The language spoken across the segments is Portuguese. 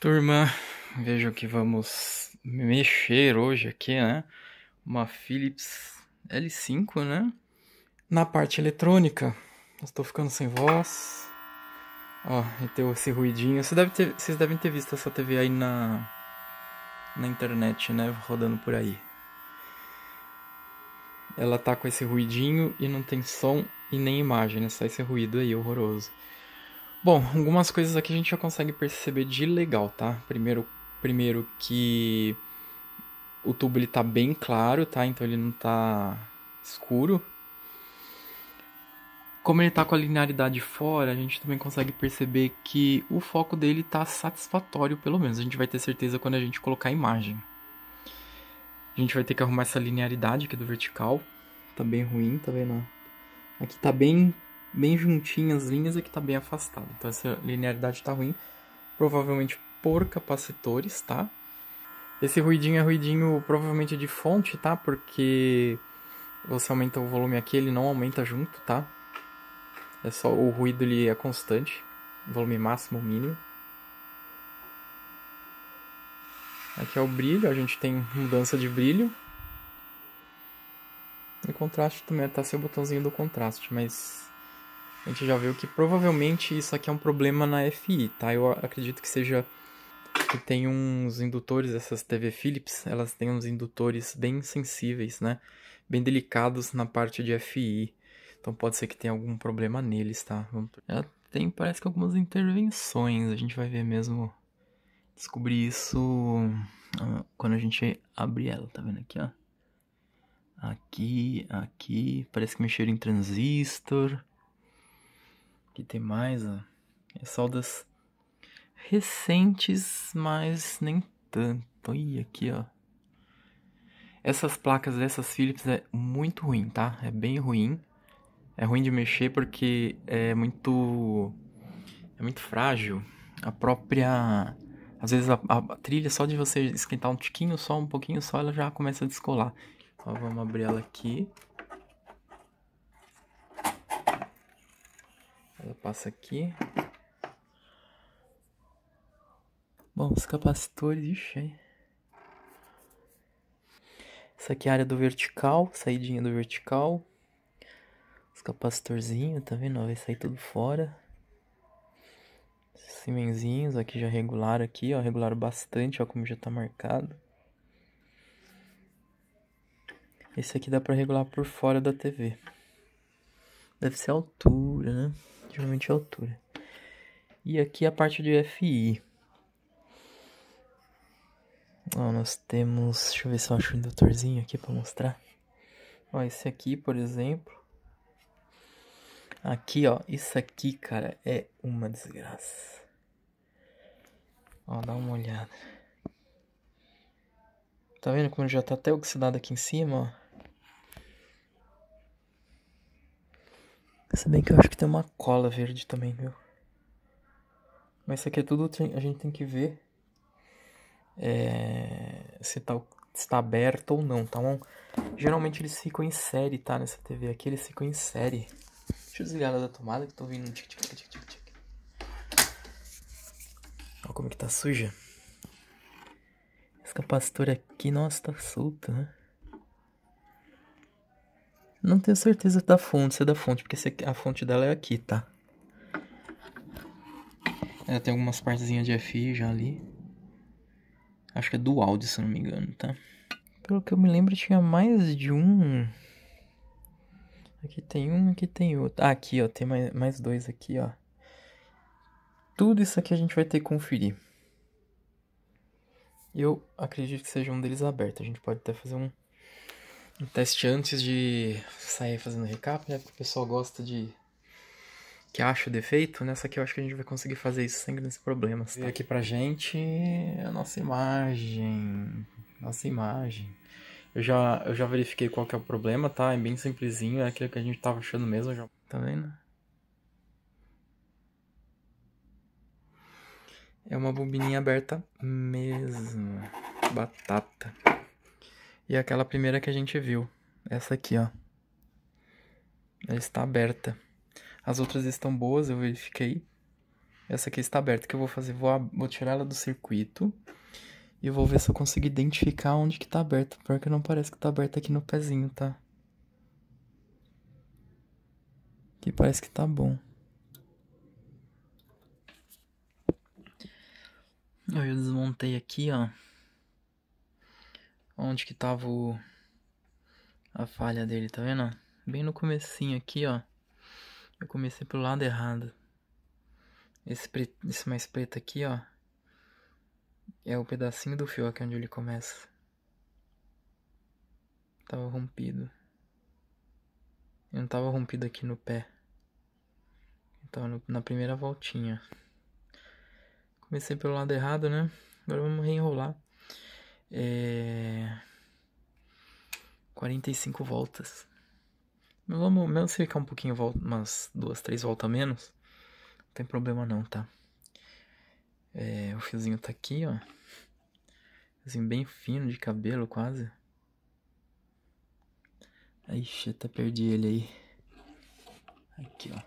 Turma, vejo que vamos mexer hoje aqui, né? Uma Philips L5, né? Na parte eletrônica, estou ficando sem voz. Ó, e tem esse ruidinho. Você deve ter, vocês devem ter visto essa TV aí na, na internet, né? Rodando por aí. Ela tá com esse ruidinho e não tem som e nem imagem, né? Só esse ruído aí horroroso. Bom, algumas coisas aqui a gente já consegue perceber de legal, tá? Primeiro, primeiro que o tubo ele tá bem claro, tá? Então ele não tá escuro. Como ele tá com a linearidade fora, a gente também consegue perceber que o foco dele tá satisfatório, pelo menos. A gente vai ter certeza quando a gente colocar a imagem. A gente vai ter que arrumar essa linearidade aqui do vertical. Tá bem ruim, tá vendo? Aqui tá bem bem juntinhas as linhas e que está bem afastado. Então essa linearidade está ruim, provavelmente por capacitores, tá? Esse ruidinho é ruidinho provavelmente de fonte, tá? Porque você aumenta o volume aqui, ele não aumenta junto, tá? É só o ruído ele é constante, volume máximo, mínimo. Aqui é o brilho, a gente tem mudança de brilho. E contraste também tá seu botãozinho do contraste, mas a gente já viu que provavelmente isso aqui é um problema na FI, tá? Eu acredito que seja que tem uns indutores, essas TV Philips, elas têm uns indutores bem sensíveis, né? Bem delicados na parte de FI. Então pode ser que tenha algum problema neles, tá? Já tem, parece que algumas intervenções, a gente vai ver mesmo descobrir isso ah, quando a gente abrir ela, tá vendo aqui, ó? Aqui, aqui, parece que mexeram em transistor que tem mais ó, né? é soldas recentes, mas nem tanto. Ih, aqui, ó. Essas placas dessas Philips é muito ruim, tá? É bem ruim. É ruim de mexer porque é muito é muito frágil. A própria às vezes a, a trilha só de você esquentar um tiquinho só, um pouquinho só, ela já começa a descolar. Então vamos abrir ela aqui. Ela passa aqui. Bom, os capacitores, ixi, hein? Essa aqui é a área do vertical, saidinha do vertical. Os capacitorzinhos, tá vendo? Vai sair tudo fora. Esses cimenzinhos aqui já regular aqui, ó. Regularam bastante, ó, como já tá marcado. Esse aqui dá pra regular por fora da TV. Deve ser a altura, né? geralmente é altura. E aqui a parte do FI. Ó, nós temos, deixa eu ver se eu acho um doutorzinho aqui para mostrar. Ó, esse aqui, por exemplo. Aqui, ó, isso aqui, cara, é uma desgraça. Ó, dá uma olhada. Tá vendo como já tá até oxidado aqui em cima, ó? Se bem que eu acho que tem uma cola verde também, viu? Mas isso aqui é tudo. A gente tem que ver é, se, tá, está aberto ou não, tá bom? Geralmente eles ficam em série, tá? Nessa TV aqui, eles ficam em série. Deixa eu desligar ela da tomada que tô ouvindo um tic tic tic tic tic. Olha como que tá suja. Esse capacitor aqui, nossa, tá solto, né? Não tenho certeza da fonte, se é da fonte, porque é a fonte dela é aqui, tá? É, tem algumas partezinhas de FI já ali. Acho que é do áudio, se não me engano, tá? Pelo que eu me lembro, tinha mais de um. Aqui tem um, aqui tem outro. Ah, aqui, ó, tem mais, mais dois aqui, ó. Tudo isso aqui a gente vai ter que conferir. Eu acredito que seja um deles aberto. A gente pode até fazer um um teste antes de sair fazendo recap, né? Porque o pessoal gosta de. que acha o defeito. Nessa né? aqui eu acho que a gente vai conseguir fazer isso sem grandes problemas. Tá? E aqui pra gente a nossa imagem. Nossa imagem. Eu já, eu já verifiquei qual que é o problema, tá? É bem simplesinho, é aquilo que a gente tava achando mesmo. Já... Tá vendo? É uma bobininha aberta mesmo. Batata. E aquela primeira que a gente viu, essa aqui, ó. Ela está aberta. As outras estão boas, eu verifiquei. Essa aqui está aberta. O que eu vou fazer? Vou, vou tirar ela do circuito. E vou ver se eu consigo identificar onde que tá aberta. Pior que não parece que tá aberta aqui no pezinho, tá? Que parece que tá bom. Eu desmontei aqui, ó onde que tava o, a falha dele, tá vendo? Bem no comecinho aqui, ó. Eu comecei pelo lado errado. Esse, esse mais preto aqui, ó. É o pedacinho do fio aqui é onde ele começa. Tava rompido. Eu não tava rompido aqui no pé. Então, na primeira voltinha. Comecei pelo lado errado, né? Agora vamos reenrolar. É... 45 voltas. Mas vamos, mesmo se ficar um pouquinho, umas duas, três voltas a menos, não tem problema não, tá? É, o fiozinho tá aqui, ó. Fiozinho bem fino de cabelo, quase. Aí, até perdi ele aí. Aqui, ó.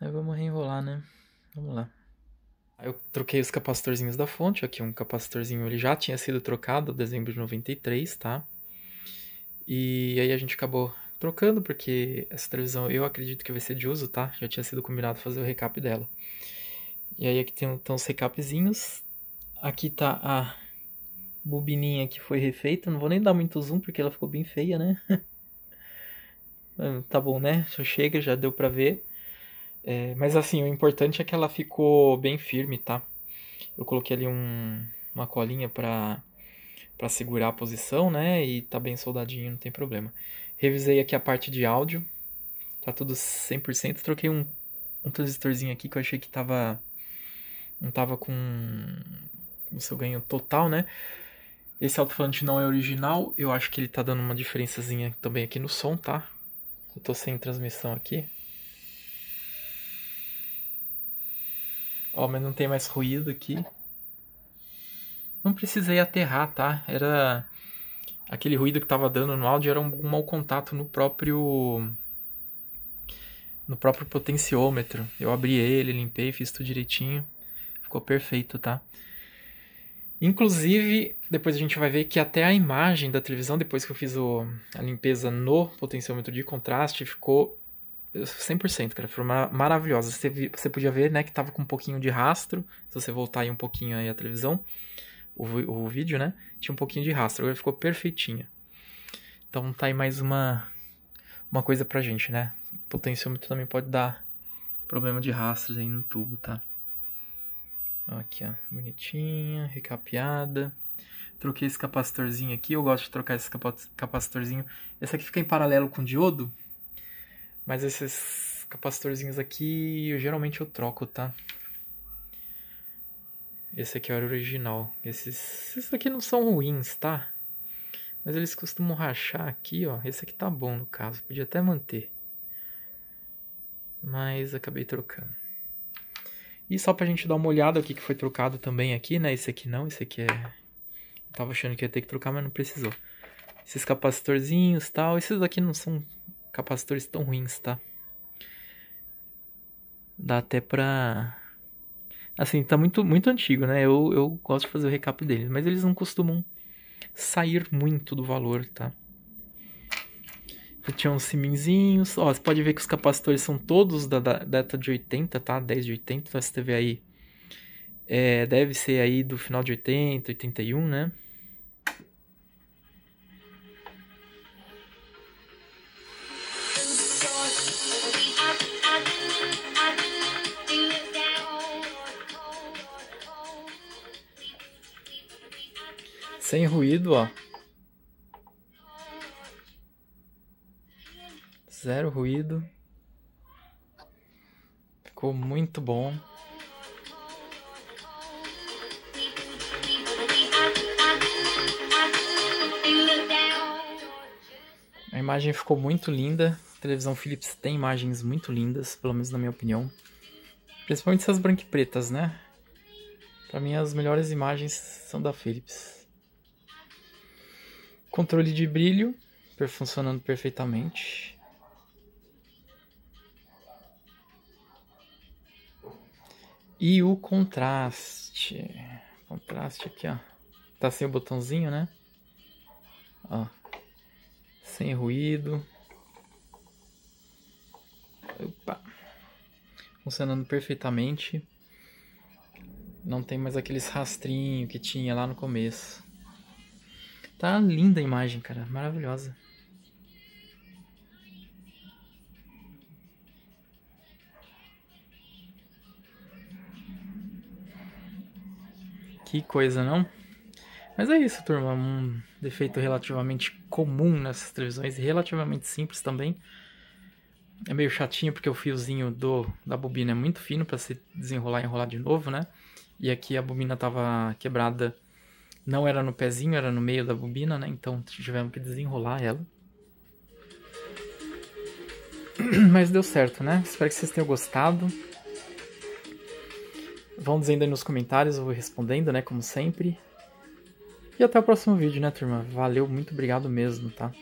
Aí vamos reenrolar, né? Vamos lá eu troquei os capacitorzinhos da fonte, aqui um capacitorzinho, ele já tinha sido trocado em dezembro de 93, tá? E aí a gente acabou trocando, porque essa televisão eu acredito que vai ser de uso, tá? Já tinha sido combinado fazer o recap dela. E aí aqui tem, estão os recapzinhos. Aqui tá a bobininha que foi refeita. Não vou nem dar muito zoom, porque ela ficou bem feia, né? Hum, tá bom, né? Já chega, já deu pra ver. É, mas assim, o importante é que ela ficou bem firme, tá? Eu coloquei ali um, uma colinha pra, pra segurar a posição, né? E tá bem soldadinho, não tem problema. Revisei aqui a parte de áudio. Tá tudo 100%. Troquei um, um transistorzinho aqui que eu achei que tava... Não tava com o seu ganho total, né? Esse alto-falante não é original, eu acho que ele tá dando uma diferençazinha também aqui no som, tá? Eu tô sem transmissão aqui, Ó, mas não tem mais ruído aqui. Não precisei aterrar, tá? Era. Aquele ruído que tava dando no áudio era um mau contato no próprio. No próprio potenciômetro. Eu abri ele, limpei, fiz tudo direitinho. Ficou perfeito, tá? Inclusive, depois a gente vai ver que até a imagem da televisão, depois que eu fiz o, a limpeza no potenciômetro de contraste, ficou 100%, cara. Foi maravilhosa. Você, você podia ver, né, que tava com um pouquinho de rastro. Se você voltar aí um pouquinho aí a televisão, o, o vídeo, né? Tinha um pouquinho de rastro. Agora ficou perfeitinha. Então tá aí mais uma, uma coisa pra gente, né? Potenciômetro também pode dar problema de rastros aí no tubo, tá? Aqui, ó. Bonitinha, recapeada. Troquei esse capacitorzinho aqui. Eu gosto de trocar esse capacitorzinho. Esse aqui fica em paralelo com o diodo. Mas esses capacitorzinhos aqui, eu, geralmente eu troco, tá? Esse aqui é o original. Esses, esses aqui não são ruins, tá? Mas eles costumam rachar aqui, ó. Esse aqui tá bom, no caso. Podia até manter. Mas acabei trocando. E só pra gente dar uma olhada o que foi trocado também aqui, né? Esse aqui não, esse aqui é... Eu tava achando que ia ter que trocar, mas não precisou. Esses capacitorzinhos e tal. Esses daqui não são capacitores tão ruins, tá? Dá até pra. Assim, tá muito, muito antigo, né? Eu, eu gosto de fazer o recap deles, mas eles não costumam sair muito do valor, tá? Tinha uns siminzinhos. Ó, você pode ver que os capacitores são todos da, data de 80, tá? 10 de 80. Então, essa TV aí é, deve ser aí do final de 80, 81, né? Sem ruído, ó. Zero ruído. Ficou muito bom. A imagem ficou muito linda. A televisão Philips tem imagens muito lindas, pelo menos na minha opinião. Principalmente essas branco e pretas, né? Para mim as melhores imagens são da Philips. Controle de brilho funcionando perfeitamente. E o contraste. Contraste aqui, ó. Tá sem o botãozinho, né? Ó. Sem ruído. Opa. Funcionando perfeitamente. Não tem mais aqueles rastrinho que tinha lá no começo. Tá linda a imagem, cara. Maravilhosa. Que coisa, não? Mas é isso, turma. Um defeito relativamente comum nessas televisões, relativamente simples também. É meio chatinho porque o fiozinho do, da bobina é muito fino para se desenrolar e enrolar de novo, né? E aqui a bobina tava quebrada não era no pezinho, era no meio da bobina, né? Então tivemos que desenrolar ela. Mas deu certo, né? Espero que vocês tenham gostado. Vão dizendo aí nos comentários, eu vou respondendo, né? Como sempre. E até o próximo vídeo, né, turma? Valeu, muito obrigado mesmo, tá?